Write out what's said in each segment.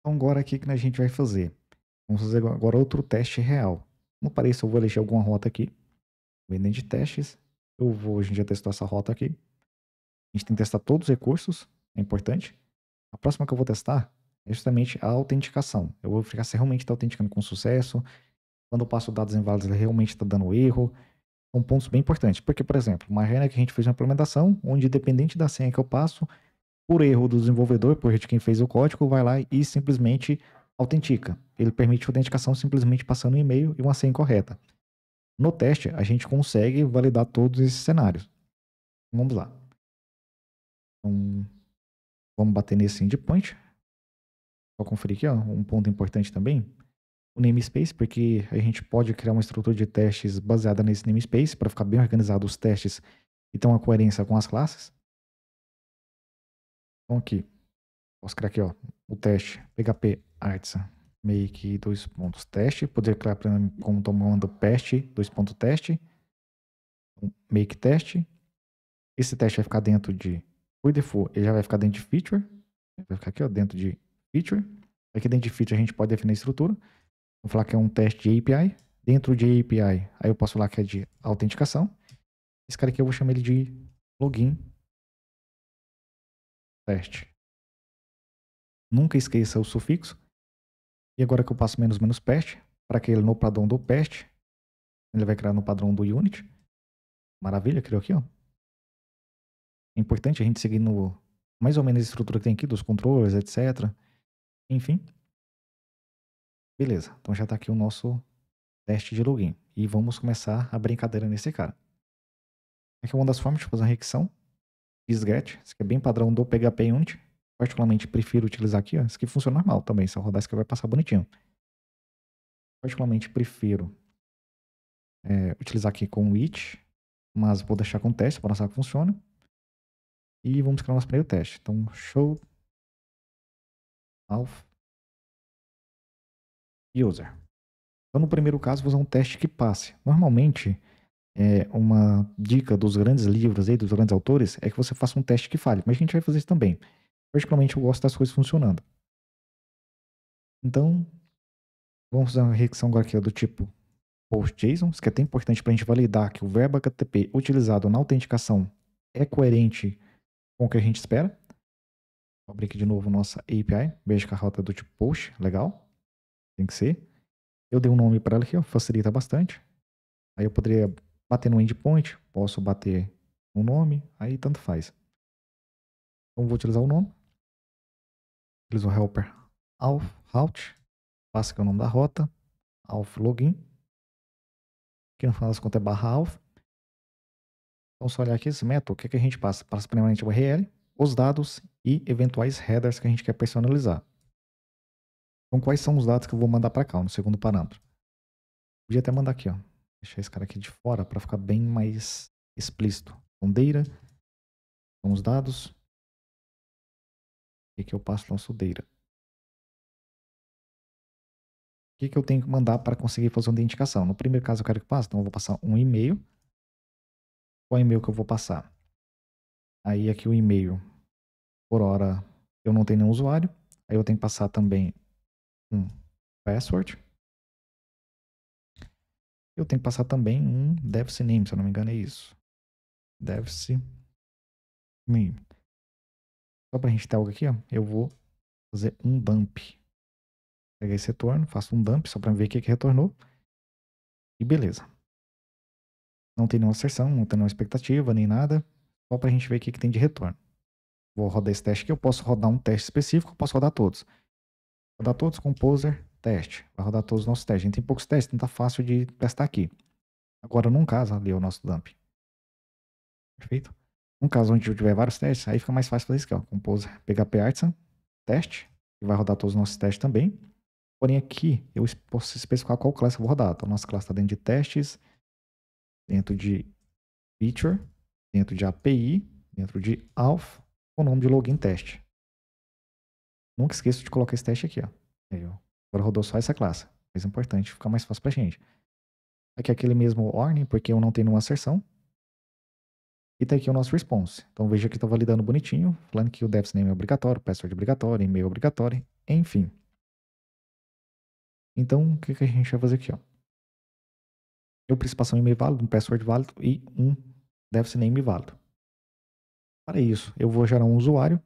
Então, agora o que a gente vai fazer? Vamos fazer agora outro teste real. Não pareça, eu vou eleger alguma rota aqui. Venden de testes. Eu vou, a gente já testou essa rota aqui. A gente tem que testar todos os recursos, é importante. A próxima que eu vou testar é justamente a autenticação. Eu vou ficar se realmente está autenticando com sucesso. Quando eu passo dados inválidos, ele realmente está dando erro. São pontos bem importantes. Porque, por exemplo, imagina que a gente fez uma implementação, onde dependente da senha que eu passo, por erro do desenvolvedor, por de quem fez o código, vai lá e simplesmente autentica. Ele permite autenticação simplesmente passando um e-mail e uma senha correta. No teste, a gente consegue validar todos esses cenários. Vamos lá. Então, vamos bater nesse endpoint. Só conferir aqui, ó, um ponto importante também. O namespace, porque a gente pode criar uma estrutura de testes baseada nesse namespace para ficar bem organizado os testes e ter uma coerência com as classes. Então aqui, posso criar aqui, ó, o teste PHP artisan make dois pontos teste, poder criar como tomando teste dois pontos teste, então, make teste. Esse teste vai ficar dentro de por default, ele já vai ficar dentro de feature, vai ficar aqui, ó, dentro de feature. Aqui dentro de feature a gente pode definir a estrutura. Vou falar que é um teste de API. Dentro de API, aí eu posso falar que é de autenticação. Esse cara aqui eu vou chamar ele de login Nunca esqueça o sufixo. E agora que eu passo menos menos peste, para que ele no padrão do peste, ele vai criar no padrão do unit. Maravilha, criou aqui, ó. É importante a gente seguir no mais ou menos a estrutura que tem aqui dos controllers, etc. Enfim. Beleza, então já está aqui o nosso teste de login. E vamos começar a brincadeira nesse cara. Aqui é, é uma das formas de fazer a requisição is isso aqui é bem padrão do PHP Unit. Particularmente prefiro utilizar aqui, ó. isso aqui funciona normal também. Se eu rodar, isso, aqui vai passar bonitinho. Particularmente prefiro é, utilizar aqui com it, mas vou deixar com teste para mostrar que funciona. E vamos criar nosso primeiro teste. Então, show alpha user. Então, no primeiro caso, vou usar um teste que passe. Normalmente, é, uma dica dos grandes livros aí, dos grandes autores, é que você faça um teste que falhe. Mas a gente vai fazer isso também. Particularmente eu gosto das coisas funcionando. Então, vamos fazer uma requisição agora aqui do tipo post.json, isso que é até importante para a gente validar que o verbo HTTP utilizado na autenticação é coerente com o que a gente espera. Vou abrir aqui de novo nossa API, veja que a rota é do tipo post, legal, tem que ser. Eu dei um nome para ela aqui, ó, facilita bastante. Aí eu poderia bater no endpoint, posso bater no nome, aí tanto faz. Então vou utilizar o nome. Utilizo o helper auth route, passa aqui o nome da rota, auth login, que no final das contas é barra auth Então só olhar aqui esse método, o que, é que a gente passa? Passa primeiramente o URL, os dados e eventuais headers que a gente quer personalizar. Então quais são os dados que eu vou mandar para cá, no segundo parâmetro? Podia até mandar aqui, ó deixar esse cara aqui de fora para ficar bem mais explícito. Sondeira, então os dados. E aqui eu passo para uma sondeira. O que, que eu tenho que mandar para conseguir fazer uma identificação? No primeiro caso eu quero que passe, então eu vou passar um e-mail. Qual e-mail que eu vou passar? Aí aqui o e-mail, por hora eu não tenho nenhum usuário. Aí eu tenho que passar também um password. Eu tenho que passar também um devc name, se eu não me engano é isso. Devc name. Só para a gente ter algo aqui, ó, eu vou fazer um dump. Pegar esse retorno, faço um dump só para ver o que, que retornou. E beleza. Não tem nenhuma sessão, não tem nenhuma expectativa, nem nada. Só para a gente ver o que, que tem de retorno. Vou rodar esse teste aqui. Eu posso rodar um teste específico, posso rodar todos. rodar todos, Composer, teste. Vai rodar todos os nossos testes. A gente tem poucos testes, então tá fácil de testar aqui. Agora, num caso, ali é o nosso dump. Perfeito? Num caso onde eu tiver vários testes, aí fica mais fácil fazer isso aqui, ó. Composer, PHP Artisan, teste, que vai rodar todos os nossos testes também. Porém, aqui eu posso especificar qual classe eu vou rodar. Então, nossa classe está dentro de testes, dentro de feature, dentro de API, dentro de alpha, com o nome de login teste. Nunca esqueço de colocar esse teste aqui, ó. Aí, ó. Agora rodou só essa classe. Coisa importante, fica mais fácil pra gente. Aqui é aquele mesmo warning, porque eu não tenho nenhuma acerção. E tá aqui o nosso response. Então veja que tá validando bonitinho, falando que o devs name é obrigatório, password obrigatório, e-mail obrigatório, enfim. Então, o que, que a gente vai fazer aqui, ó? Eu preciso um e-mail válido, um password válido e um devs name válido. Para isso, eu vou gerar um usuário.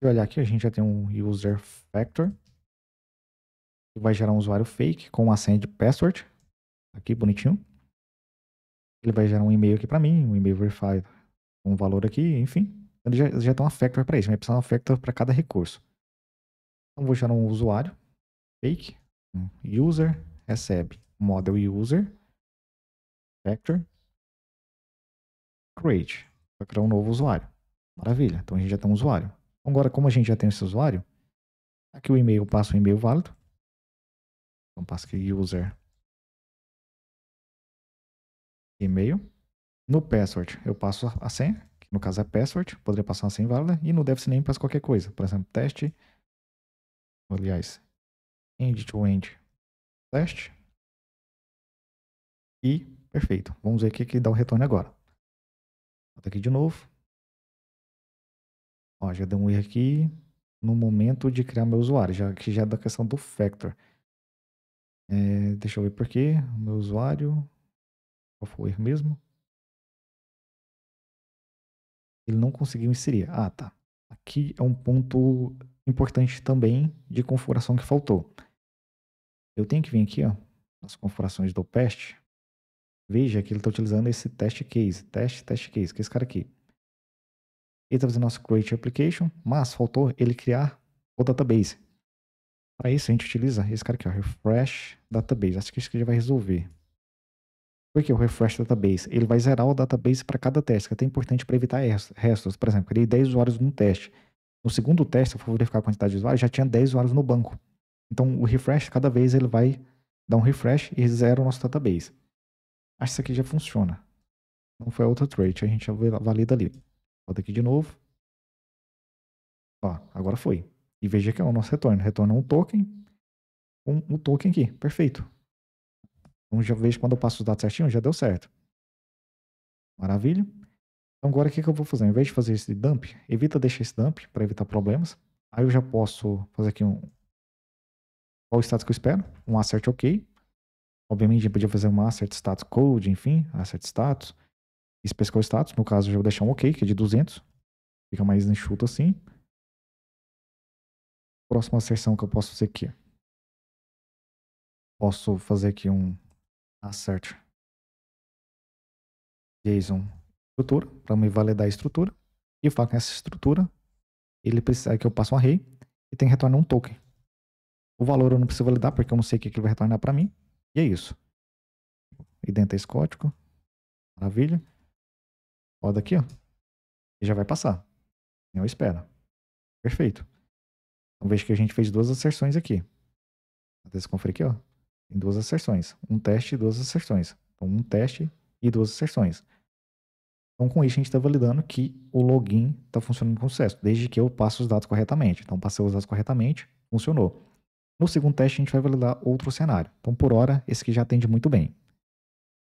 Se olhar aqui, a gente já tem um user factor vai gerar um usuário fake com uma senha de password. Aqui, bonitinho. Ele vai gerar um e-mail aqui para mim, um e-mail verified com um valor aqui, enfim. Ele já, já tem uma factor para isso, vai precisar de uma factor para cada recurso. Então, vou gerar um usuário fake, um user, recebe model user, factor, create. Vai criar um novo usuário. Maravilha, então a gente já tem um usuário. agora, como a gente já tem esse usuário, aqui o e-mail passa um e-mail válido. Compass então, aqui User. E-mail. No password, eu passo a senha, que no caso é password, poderia passar uma senha inválida, e no devs name passo qualquer coisa. Por exemplo, teste, aliás, end-to-end teste. E perfeito. Vamos ver o que, que dá o retorno agora. Bota aqui de novo. Ó, já deu um erro aqui no momento de criar meu usuário, já que já é da questão do factor. É, deixa eu ver por quê. O meu usuário. Qual foi o erro mesmo? Ele não conseguiu inserir. Ah, tá. Aqui é um ponto importante também de configuração que faltou. Eu tenho que vir aqui, ó, nas configurações do pest. Veja que ele está utilizando esse test case, teste, test case, que é esse cara aqui. Ele está fazendo nosso create application, mas faltou ele criar o database. Para isso, a gente utiliza esse cara aqui, ó, refresh database. Acho que isso aqui já vai resolver. Por que o refresh database? Ele vai zerar o database para cada teste, que é até importante para evitar restos. Por exemplo, criei 10 usuários num teste. No segundo teste, eu for verificar a quantidade de usuários, já tinha 10 usuários no banco. Então, o refresh, cada vez ele vai dar um refresh e zera o nosso database. Acho que isso aqui já funciona. Não foi outra trait, a gente já valida ali. Volta aqui de novo. Ó, agora foi. E veja que é o nosso retorno. Retorna é um token, um, um token aqui, perfeito. Então já vejo quando eu passo os dados certinho, já deu certo. Maravilha. Então agora o que, que eu vou fazer? Em vez de fazer esse dump, evita deixar esse dump para evitar problemas. Aí eu já posso fazer aqui um... Qual o status que eu espero? Um assert ok. Obviamente a gente podia fazer um assert status code, enfim, assert status. Special status, no caso eu já vou deixar um ok, que é de 200. Fica mais enxuto assim próxima acerção que eu posso fazer aqui? Posso fazer aqui um assert JSON estrutura para me validar a estrutura. E eu falo que estrutura ele precisa é que eu passe um array e tem que retornar um token. O valor eu não preciso validar porque eu não sei o que ele vai retornar para mim. E é isso. Identa esse código. Maravilha. Roda aqui, ó. E já vai passar. Eu espero. Perfeito. Então veja que a gente fez duas acerções aqui. Até se conferir aqui, ó. Tem duas acerções. Um teste e duas acerções. Então um teste e duas acerções. Então com isso a gente está validando que o login está funcionando com sucesso, desde que eu passe os dados corretamente. Então passei os dados corretamente, funcionou. No segundo teste a gente vai validar outro cenário. Então por hora esse aqui já atende muito bem.